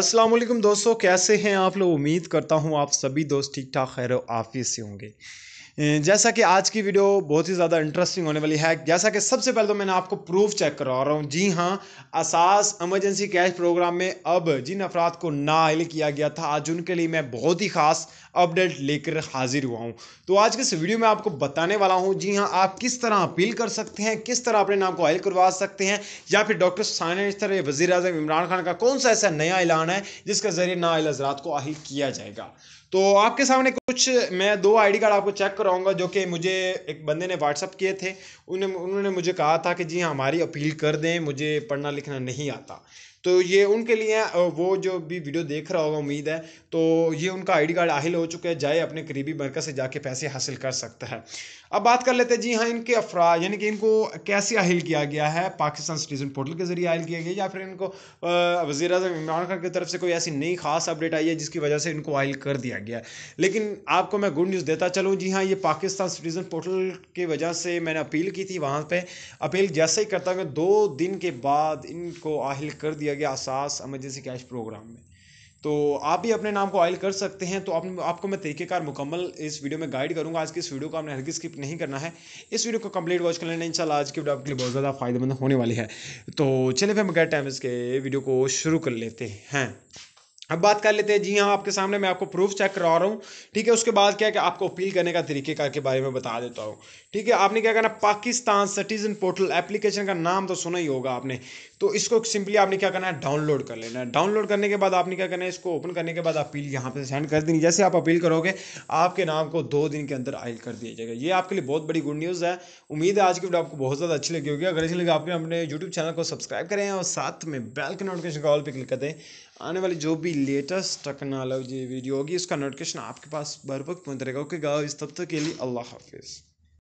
असलम दोस्तों कैसे हैं आप लोग उम्मीद करता हूँ आप सभी दोस्त ठीक ठाक खैर आफिस से होंगे जैसा कि आज की वीडियो बहुत ही ज़्यादा इंटरेस्टिंग होने वाली है जैसा कि सबसे पहले तो मैंने आपको प्रूफ चेक करवा रहा हूँ जी हाँ असास एमरजेंसी कैश प्रोग्राम में अब जिन अफराद को नाअहल किया गया था आज उनके लिए मैं बहुत ही खास अपडेट लेकर हाजिर हुआ हूँ तो आज के इस वीडियो में आपको बताने वाला हूँ जी हाँ आप किस तरह अपील कर सकते हैं किस तरह अपने नाम को हल करवा सकते हैं या फिर डॉक्टर सानिया इस तरह वजी अजम इमरान खान का कौन सा ऐसा नया ऐलान है जिसके ज़रिए नाअल हजरात को अहिल किया जाएगा तो आपके सामने कुछ मैं दो आई कार्ड आपको चेक कर रहूँगा जो कि मुझे एक बंदे ने व्हाट्सअप किए थे उन्होंने मुझे कहा था कि जी हाँ, हमारी अपील कर दें मुझे पढ़ना लिखना नहीं आता तो ये उनके लिए वो जो भी वीडियो देख रहा होगा उम्मीद है तो ये उनका आईडी कार्ड आहिल हो चुका है जाए अपने करीबी मरकज से जाके पैसे हासिल कर सकता है अब बात कर लेते हैं जी हाँ इनके अफरा यानी कि इनको कैसे आहिल किया गया है पाकिस्तान सिटीजन पोर्टल के जरिए आहिल किया गया या फिर इनको वजी अजम इमरान खान की तरफ से कोई ऐसी नई खास अपडेट आई है जिसकी वजह से इनको आहिल कर दिया गया लेकिन आपको मैं गुड न्यूज़ देता चलूँ जी हाँ ये पाकिस्तान सिटीजन पोर्टल की वजह से मैंने अपील की थी वहाँ पर अपील जैसे ही करता हूँ दो दिन के बाद इनको आहिल कर दिया गया आसास एमरजेंसी कैश प्रोग्राम में तो आप भी अपने नाम को ऑयल कर सकते हैं तो आप, आपको मैं तरीकेकार मुकम्मल इस वीडियो में गाइड करूंगा आज की इस वीडियो को आपने हल्की स्किप नहीं करना है इस वीडियो को कंप्लीट वॉच कर लेना इंशाल्लाह आज की वीडियो आपके लिए बहुत ज़्यादा फायदेमंद होने वाली है तो चलिए फिर गैर टाइम इसके वीडियो को शुरू कर लेते हैं अब बात कर लेते हैं जी हाँ आपके सामने मैं आपको प्रूफ चेक करवा रहा हूँ ठीक है उसके बाद क्या है कि आपको अपील करने का तरीकेकार के बारे में बता देता हूँ ठीक है आपने क्या करना पाकिस्तान सिटीजन पोर्टल एप्लीकेशन का नाम तो सुना ही होगा आपने तो इसको सिंपली आपने क्या करना है डाउनलोड कर लेना है डाउनलोड करने के बाद आपने क्या करना है इसको ओपन करने के बाद अपील यहाँ पर सेंड कर देनी जैसे आप अपील करोगे आपके नाम को दो दिन के अंदर आइल कर दिया जाएगा ये आपके लिए बहुत बड़ी गुड न्यूज़ है उम्मीद है आज की वीडियो आपको बहुत ज़्यादा अच्छी लगी होगी अगर अच्छी लगी आपने अपने यूट्यूब चैनल को सब्सक्राइब करें और साथ में बेल के नोटिफिकेशन कॉल पर क्लिक कर दें आने वाली जो भी लेटेस्ट टेक्नोलॉजी वीडियो होगी उसका नोटिफिकेशन आपके पास भरपूर पहुँच रहेगा ओके गाइस तब तक के लिए अल्लाह हाफिज़